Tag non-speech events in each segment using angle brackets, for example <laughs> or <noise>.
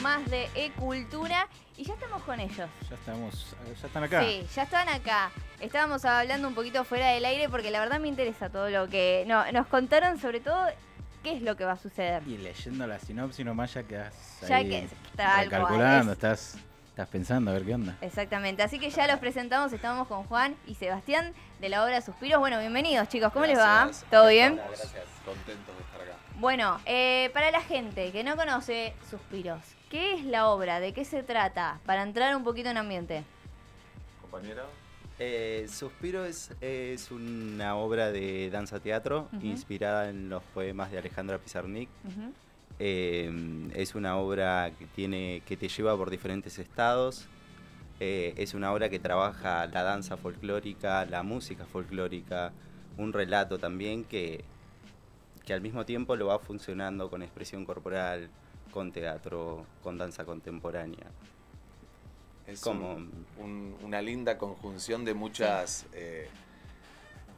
más de E-Cultura y ya estamos con ellos. Ya estamos, eh, ya están acá. Sí, ya están acá. Estábamos hablando un poquito fuera del aire porque la verdad me interesa todo lo que no, nos contaron, sobre todo qué es lo que va a suceder. Y leyendo la sinopsis nomás ya ya que calculando, estás, estás pensando a ver qué onda. Exactamente, así que ya los presentamos, estamos con Juan y Sebastián de la obra Suspiros. Bueno, bienvenidos chicos, ¿cómo les va? ¿Todo bien? gracias, contentos de estar acá. Bueno, eh, para la gente que no conoce Suspiros, ¿qué es la obra? ¿De qué se trata? Para entrar un poquito en ambiente. Compañera. Eh, Suspiros es, una obra de danza-teatro inspirada en los poemas de Alejandra Pizarnik. Eh, es una obra que, tiene, que te lleva por diferentes estados. es una obra que trabaja la danza folclórica, la música folclórica, un relato también que al mismo tiempo lo va funcionando con expresión corporal, con teatro, con danza contemporánea. Es como una linda conjunción de muchas eh,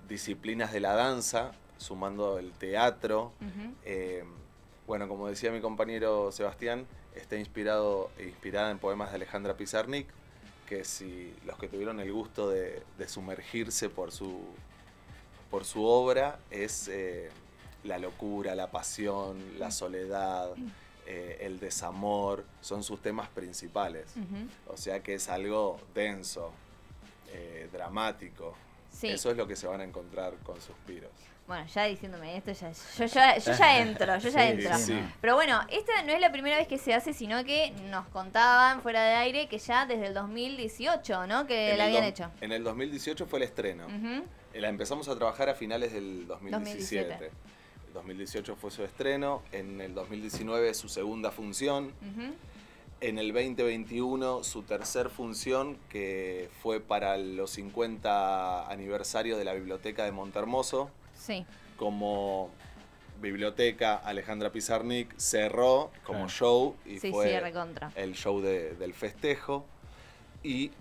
disciplinas de la danza, sumando el teatro. Eh, bueno, como decía mi compañero Sebastián, está inspirado e inspirada en poemas de Alejandra Pizarnik, que si los que tuvieron el gusto de, sumergirse por su, por su obra es eh, la locura, la pasión, la mm. soledad, mm. Eh, el desamor, son sus temas principales. O sea que es algo denso, eh, dramático. Eso es lo que se van a encontrar con suspiros. Bueno, ya diciéndome esto, ya, yo, ya, entro, yo ya entro. Pero bueno, esta no es la primera vez que se hace, sino que nos contaban fuera de aire que ya desde el 2018, ¿no? Que la habían hecho. En el 2018 fue el estreno. Eh, la empezamos a trabajar a finales del 2017. 2017. 2018 fue su estreno, en el 2019 su segunda función, en el 2021 su tercer función que fue para los 50 aniversarios de la Biblioteca de Montermoso. Sí. Como biblioteca Alejandra Pizarnik cerró como show y fue el show del festejo. Y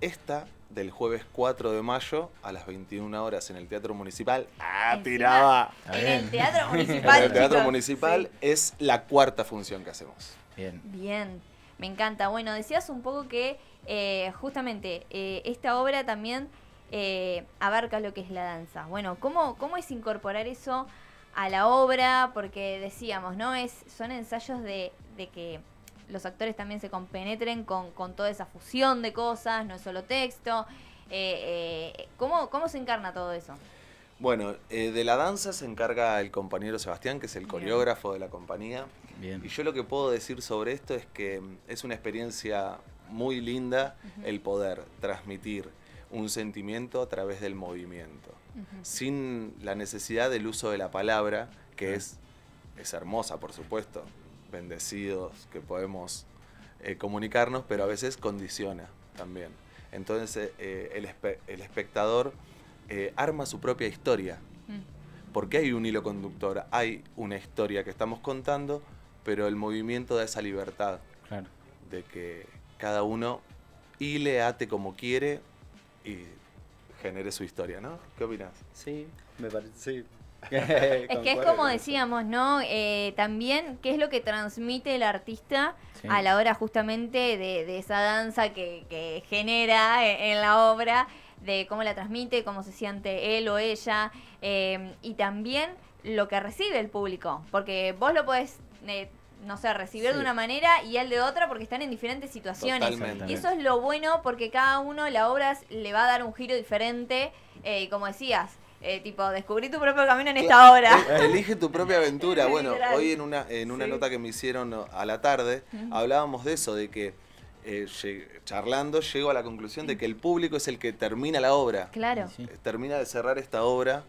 esta del jueves 4 de mayo a las 21 horas en el Teatro Municipal. ¡Ah, tiraba! En el Teatro <laughs> Municipal. en el Teatro Municipal es la cuarta función que hacemos. Bien. Bien, me encanta. Bueno, decías un poco que eh, justamente eh, esta obra también eh, abarca lo que es la danza. Bueno, ¿cómo, ¿cómo es incorporar eso a la obra? Porque decíamos, ¿no? es Son ensayos de, de que los actores también se compenetren con, con toda esa fusión de cosas, no es solo texto. Eh, eh, ¿cómo, se encarna todo eso? Bueno, eh, de la danza se encarga el compañero Sebastián, que es el coreógrafo de la compañía. Y yo lo que puedo decir sobre esto es que mm, es una experiencia muy linda el poder transmitir un sentimiento a través del movimiento, sin la necesidad del uso de la palabra, que es, es hermosa, por supuesto bendecidos que podemos eh, comunicarnos, pero a veces condiciona también. Entonces eh, eh, el, espectador arma su propia historia, mm. porque hay un hilo conductor, hay una historia que estamos contando, pero el movimiento da esa libertad de que cada uno hile, ate como quiere y genere su historia, ¿no? ¿Qué opinas? Sí, me parece, <laughs> es que es como decíamos, ¿no? Eh, también, ¿qué es lo que transmite el artista a la hora justamente de, esa danza que, genera e-, en, la obra? de cómo la transmite, cómo se siente él o ella, em, y también lo que recibe el público, porque vos lo podés, eh, no sé, recibir de una manera y él de otra porque están en diferentes situaciones. Y eso es lo bueno porque cada uno la obra le va a dar un giro diferente, eh, como decías, eh, tipo, descubrí tu propio camino en esta hora. Eh, eh, elige tu propia <laughs> aventura. bueno, hoy en una, en una nota que me hicieron a la tarde, hablábamos de eso, de que charlando llego a la conclusión de que el público es el que termina la obra. Claro. Termina de cerrar esta obra.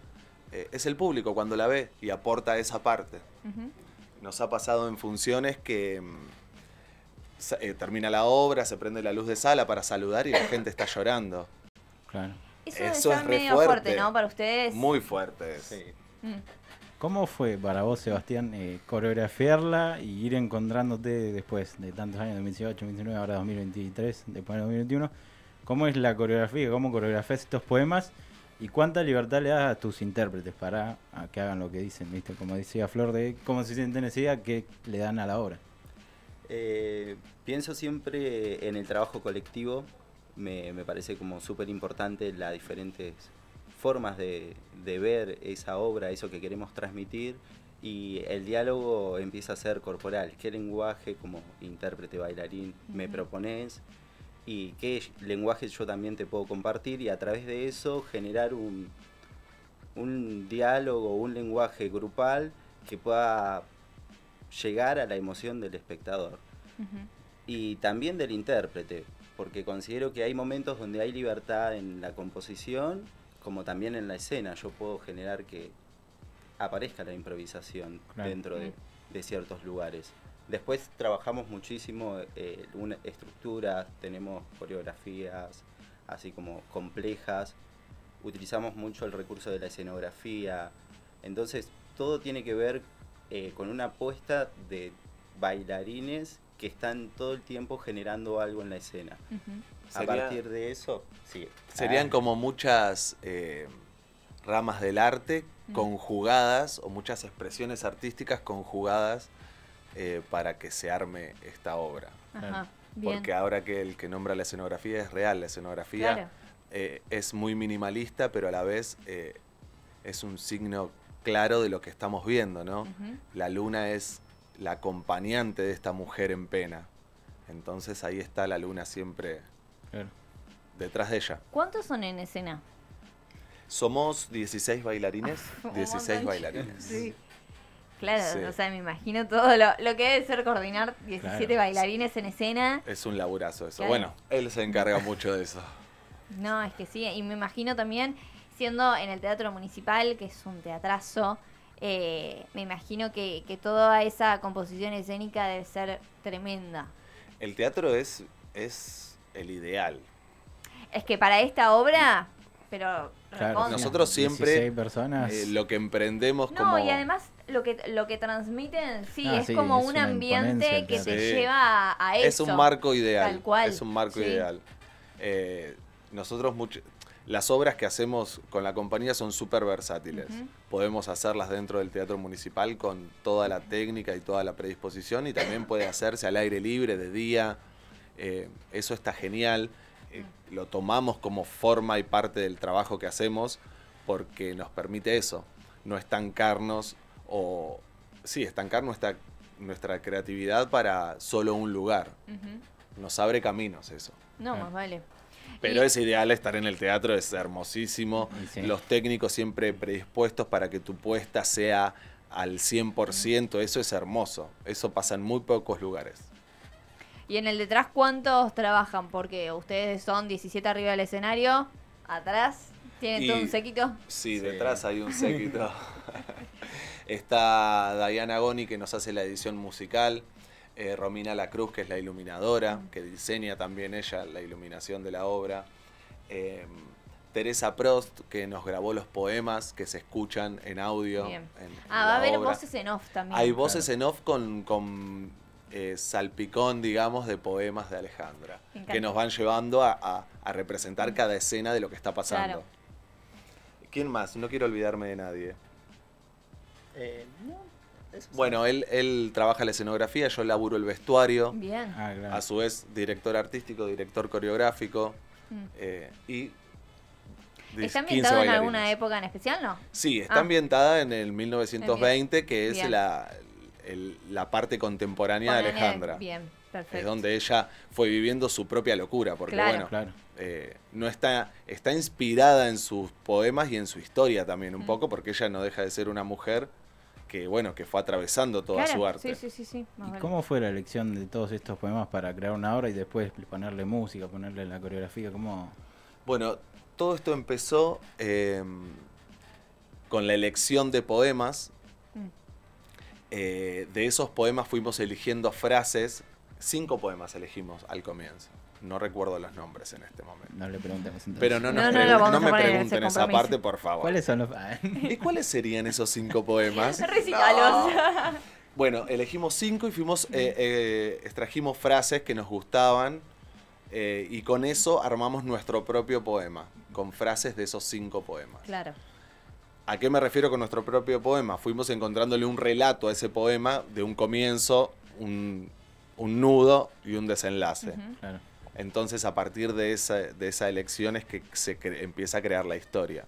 es el público cuando la ve y aporta esa parte. Nos ha pasado en funciones que mm, termina la obra, se prende la luz de sala para saludar y la gente está llorando. Claro. Eso, está medio fuerte, ¿no? Para ustedes. Muy fuerte, sí. Mm. ¿Cómo fue para vos, Sebastián, eh, coreografiarla y ir encontrándote después de tantos años, 2018, 2019, ahora 2023, después de 2021? ¿Cómo es la coreografía? ¿Cómo coreografías estos poemas? ¿Y cuánta libertad le das a tus intérpretes para que hagan lo que dicen? ¿viste? Como decía Flor, de cómo se sienten esa idea que le dan a la obra. Eh, pienso siempre en el trabajo colectivo, me, parece como súper importante las diferentes formas de, ver esa obra, eso que queremos transmitir, y el diálogo empieza a ser corporal. ¿Qué lenguaje como intérprete, bailarín, me propones? ¿Y qué lenguaje yo también te puedo compartir? Y a través de eso generar un, un diálogo, un lenguaje grupal que pueda llegar a la emoción del espectador. Y también del intérprete, porque considero que hay momentos donde hay libertad en la composición, como también en la escena. Yo puedo generar que aparezca la improvisación dentro mm. de, ciertos lugares. Después trabajamos muchísimo eh, estructuras, tenemos coreografías así como complejas, utilizamos mucho el recurso de la escenografía, entonces todo tiene que ver eh, con una apuesta de bailarines que están todo el tiempo generando algo en la escena. A partir de eso, sí. Serían ah. como muchas eh, ramas del arte conjugadas o muchas expresiones artísticas conjugadas eh, para que se arme esta obra. Porque ahora que el que nombra la escenografía es real, la escenografía eh, es muy minimalista, pero a la vez es un signo claro de lo que estamos viendo, ¿no? La luna es la acompañante de esta mujer en pena. Entonces ahí está la luna siempre detrás de ella. ¿Cuántos son en escena? Somos 16 bailarines. 16 <laughs> bailarines. Sí. Claro, o sea, me imagino todo lo, que debe ser coordinar 17 bailarines en escena. Es un laburazo eso. Bueno, él se encarga mucho de eso. No, es que sí, y me imagino también siendo en el Teatro Municipal, que es un teatrazo, eh, me imagino que, toda esa composición escénica debe ser tremenda. El teatro es, el ideal. Es que para esta obra, pero nosotros siempre eh, lo que emprendemos no, y además lo que lo que transmiten sí ah, es como un ambiente que te lleva a, eso es un marco ideal tal es un marco ideal nosotros mucho las obras que hacemos con la compañía son súper versátiles. Podemos hacerlas dentro del teatro municipal con toda la técnica y toda la predisposición y también puede hacerse al aire libre, de día. Eh, eso está genial. Eh, mm. lo tomamos como forma y parte del trabajo que hacemos porque nos permite eso, no estancarnos o, sí, estancar nuestra, creatividad para solo un lugar. Nos abre caminos eso. No, ah. más vale. Pero es ideal estar en el teatro, es hermosísimo. Los técnicos siempre predispuestos para que tu puesta sea al 100%, eso es hermoso. Eso pasa en muy pocos lugares. ¿Y en el detrás cuántos trabajan? Porque ustedes son 17 arriba del escenario, atrás tienen todo un séquito. Sí, detrás hay un séquito. <laughs> Está Diana Goni que nos hace la edición musical. Eh, Romina La Cruz, que es la iluminadora, que diseña también ella la iluminación de la obra. Eh, Teresa Prost, que nos grabó los poemas que se escuchan en audio. ah, va a haber voces en off también. Hay voces en off con, eh, salpicón, digamos, de poemas de Alejandra, que nos van llevando a, representar mm. cada escena de lo que está pasando. ¿Quién más? No quiero olvidarme de nadie. no, bueno, él, él, trabaja la escenografía, yo laburo el vestuario. Bien. Ah, A su vez, director artístico, director coreográfico. Mm. Eh, y ¿Está ambientada en alguna época en especial, no? Sí, está ah. ambientada en el 1920, que es la, parte contemporánea de Alejandra. Bien, perfecto. Es donde ella fue viviendo su propia locura, porque bueno, eh, no está, está inspirada en sus poemas y en su historia también un mm. poco, porque ella no deja de ser una mujer que bueno, que fue atravesando toda su arte. Sí, sí, sí, ¿Y cómo fue la elección de todos estos poemas para crear una obra y después ponerle música, ponerle la coreografía? ¿Cómo? Bueno, todo esto empezó em, con la elección de poemas. Mm. Eh, de esos poemas fuimos eligiendo frases, cinco poemas elegimos al comienzo. No recuerdo los nombres en este momento. No le preguntemos entonces. Pero no, me pregunten esa parte, por favor. ¿Cuáles son los... <laughs> Ah. ¿Y cuáles serían esos cinco poemas? <laughs> Bueno, elegimos cinco y fuimos, eh, eh, extrajimos frases que nos gustaban eh, y con eso armamos nuestro propio poema, con frases de esos cinco poemas. Claro. ¿A qué me refiero con nuestro propio poema? Fuimos encontrándole un relato a ese poema de un comienzo, un, nudo y un desenlace. Claro. Entonces a partir de esa, elección es que se empieza a crear la historia.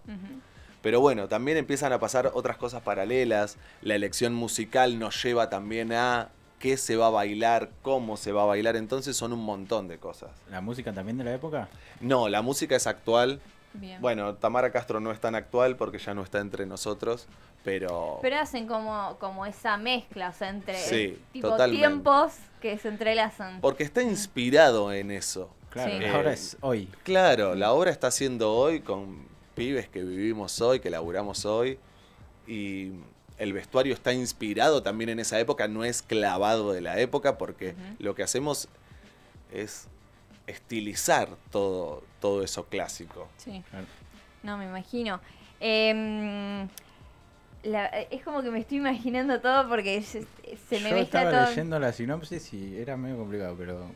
Pero bueno, también empiezan a pasar otras cosas paralelas. La elección musical nos lleva también a qué se va a bailar, cómo se va a bailar. Entonces son un montón de cosas. ¿La música también de la época? No, la música es actual. Bueno, Tamara Castro no es tan actual porque ya no está entre nosotros, pero... Pero hacen como, como esa mezcla, o sea, entre tipo tiempos que se entrelazan. Porque está inspirado en eso. Claro, la obra eh, es hoy. Claro, la obra está siendo hoy con pibes que vivimos hoy, que laburamos hoy, y el vestuario está inspirado también en esa época, no es clavado de la época, porque lo que hacemos es estilizar todo, todo eso clásico. Sí. No, me imagino. Em, es como que me estoy imaginando todo porque se, me me Yo estaba leyendo la sinopsis y era medio complicado, pero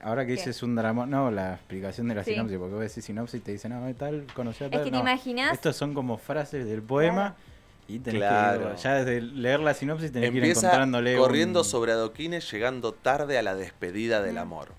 ahora que dices un drama, no, la explicación de la sinopsis, porque vos decís sinopsis y te dicen, no, ah, tal, conocí a tal. Es que te imaginas. Estos son como frases del poema. Y tenés ya desde leer la sinopsis Empieza que Corriendo sobre adoquines, llegando tarde a la despedida del amor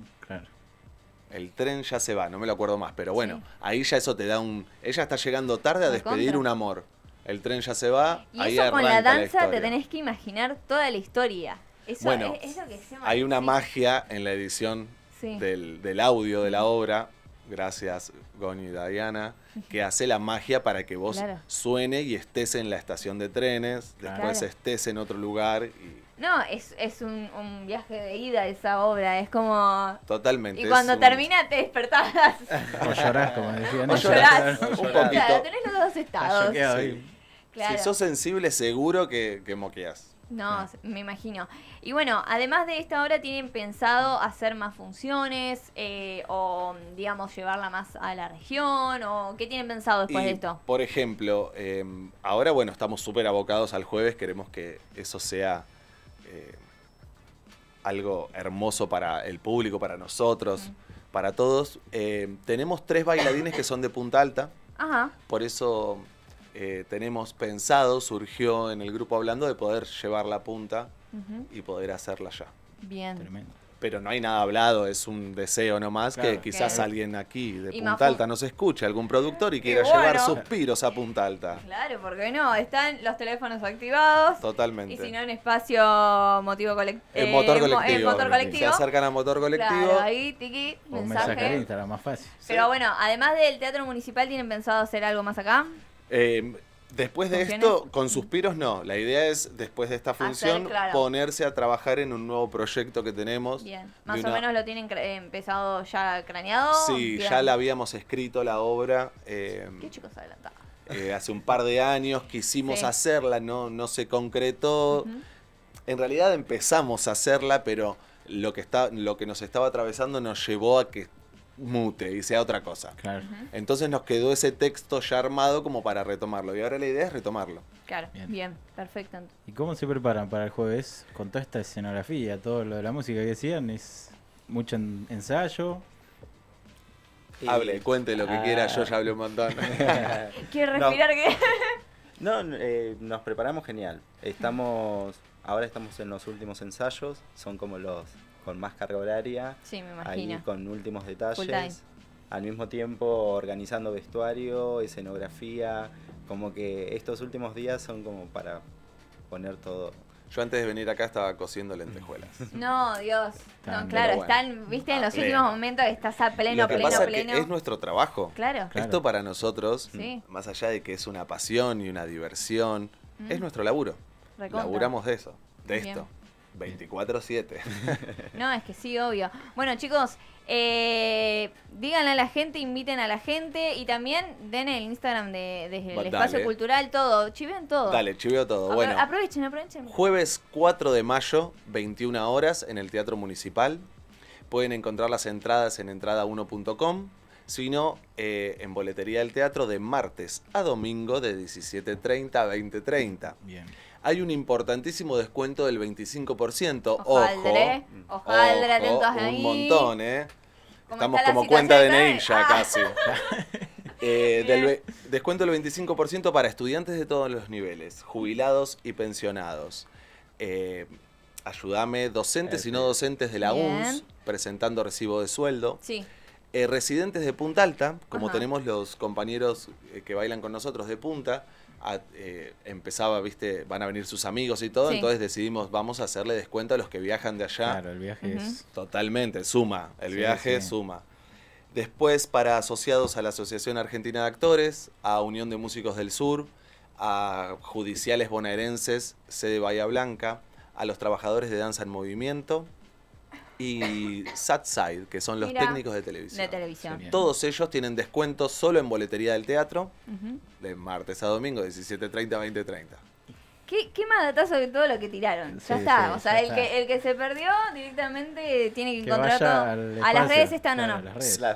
el tren ya se va, no me lo acuerdo más, pero bueno, ahí ya eso te da un... Ella está llegando tarde a despedir un amor. El tren ya se va. Y eso con la danza te tenés que imaginar toda la historia. Eso bueno, es, que se hay una magia en la edición del, audio de la obra, gracias Goni y Diana, que hace la magia para que vos suene y estés en la estación de trenes, después estés en otro lugar y no, es, un, viaje de ida esa obra, es como... Totalmente. Y cuando termina te despertás. <laughs> O llorás, como decían. O llorás. Un poquito. Claro, tenés los dos estados. Si sos sensible, seguro que, que moqueás. No, ah. me imagino. Y bueno, además de esta obra, ¿tienen pensado hacer más funciones eh, o, digamos, llevarla más a la región? ¿O qué tienen pensado después de esto? Por ejemplo, em, ahora, bueno, estamos súper abocados al jueves, queremos que eso sea algo hermoso para el público, para nosotros, para todos. Eh, tenemos tres bailarines que son de punta alta. Por eso eh, tenemos pensado, surgió en el grupo hablando de poder llevar la punta y poder hacerla ya. Bien. Tremendo pero no hay nada hablado, es un deseo nomás que quizás alguien aquí de Punta Alta nos escuche, algún productor y quiera llevar suspiros a Punta Alta. Claro, porque no, están los teléfonos activados. Totalmente. Y si no en espacio motivo colectivo. En motor eh, colectivo. En motor colectivo. Se acercan a motor colectivo. ahí, tiki, un mensaje. Instagram, más fácil. Pero bueno, además del Teatro Municipal, ¿tienen pensado hacer algo más acá? Eh, Después de esto, con suspiros no. La idea es, después de esta función, ponerse a trabajar en un nuevo proyecto que tenemos. Bien. Más o menos lo tienen eh, empezado ya craneado. Sí, ya la habíamos escrito la obra. Em, Qué chicos adelantados. Eh, hace un par de años quisimos hacerla, no, no se concretó. En realidad empezamos a hacerla, pero lo que, está, lo que nos estaba atravesando nos llevó a que mute y sea otra cosa. Entonces nos quedó ese texto ya armado como para retomarlo. Y ahora la idea es retomarlo. Claro, bien, perfecto. ¿Y cómo se preparan para el jueves con toda esta escenografía, todo lo de la música que decían? ¿Es mucho ensayo? Eh, Hable, cuente lo que ah. quiera, yo ya hablé un montón. <laughs> Quiero respirar no. no, eh, nos preparamos genial. Estamos, ahora estamos en los últimos ensayos, son como los con más carga horaria, sí, ahí con últimos detalles, al mismo tiempo organizando vestuario, escenografía, como que estos últimos días son como para poner todo yo antes de venir acá estaba cosiendo lentejuelas. <laughs> No, Dios. No, claro, están, viste, en los últimos momentos estás a pleno, pleno, pleno. Es, nuestro trabajo. Claro. Esto para nosotros, más allá de que es una pasión y una diversión, mm. es nuestro laburo. Laburamos de eso, de esto. 24-7. <laughs> no, es que sí, obvio. Bueno, chicos, eh, díganle a la gente, inviten a la gente y también den el Instagram desde de, espacio cultural, todo. Chivean todo. Dale, chiveo todo. bueno, aprovechen, aprovechen. Jueves 4 de mayo, 21 horas, en el Teatro Municipal. Pueden encontrar las entradas en entrada1.com sino eh, en Boletería del Teatro de martes a domingo de 17.30 a 20.30. Bien hay un importantísimo descuento del 25%. ojo, ojo, Un montón, ¿eh? Estamos como cuenta de Ninja ah. casi. <laughs> Eh, descuento del 25% para estudiantes de todos los niveles, jubilados y pensionados. Eh, ayúdame, docentes y no docentes de la UNS, presentando recibo de sueldo. Sí. Eh, residentes de Punta Alta, como tenemos los compañeros eh, que bailan con nosotros de Punta, eh, empezaba, viste, van a venir sus amigos y todo, entonces decidimos, vamos a hacerle descuento a los que viajan de allá. Claro, el viaje es... Totalmente, suma, el viaje suma. Después para asociados a la Asociación Argentina de Actores, a Unión de Músicos del Sur, a judiciales bonaerenses, sede Bahía Blanca, a los trabajadores de danza en movimiento, y Satside, que son los técnicos de televisión. De televisión. Todos ellos tienen descuentos solo en boletería del teatro, de martes a domingo, 17.30 a 20.30. ¿Qué, qué más todo lo que tiraron. ya está. o sea, el, Que, el que se perdió directamente tiene que, encontrar ¿A las redes están o no?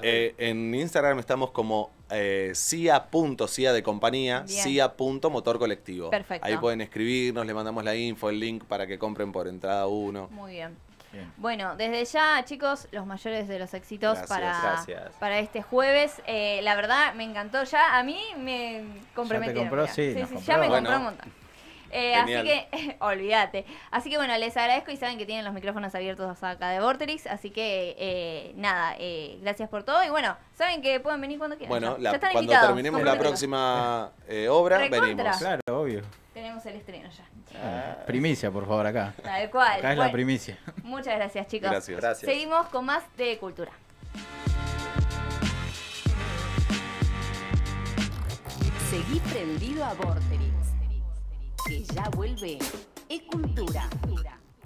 en Instagram estamos como cia.cia eh, punto, de compañía, motor colectivo. Ahí pueden escribirnos, le mandamos la info, el link para que compren por entrada uno. Muy bien. Bueno, desde ya, chicos, los mayores de los éxitos para, para este jueves. Eh, la verdad, me encantó ya. A mí me comprometieron. sí, sí, sí, ya me compró un montón. Eh, así que, <laughs> olvídate. Así que bueno, les agradezco y saben que tienen los micrófonos abiertos acá de Vorterix. Así que, eh, nada, gracias por todo. Y bueno, saben que pueden venir cuando quieran. Bueno, ya, cuando terminemos la próxima obra, venimos. Claro, obvio. Tenemos el estreno ya. Ah. primicia, por favor, acá. Tal cual. Acá es la primicia. Muchas gracias, chicos. Gracias. gracias. Seguimos con más de cultura. Seguí prendido a Vorterix, que ya vuelve Ecultura. cultura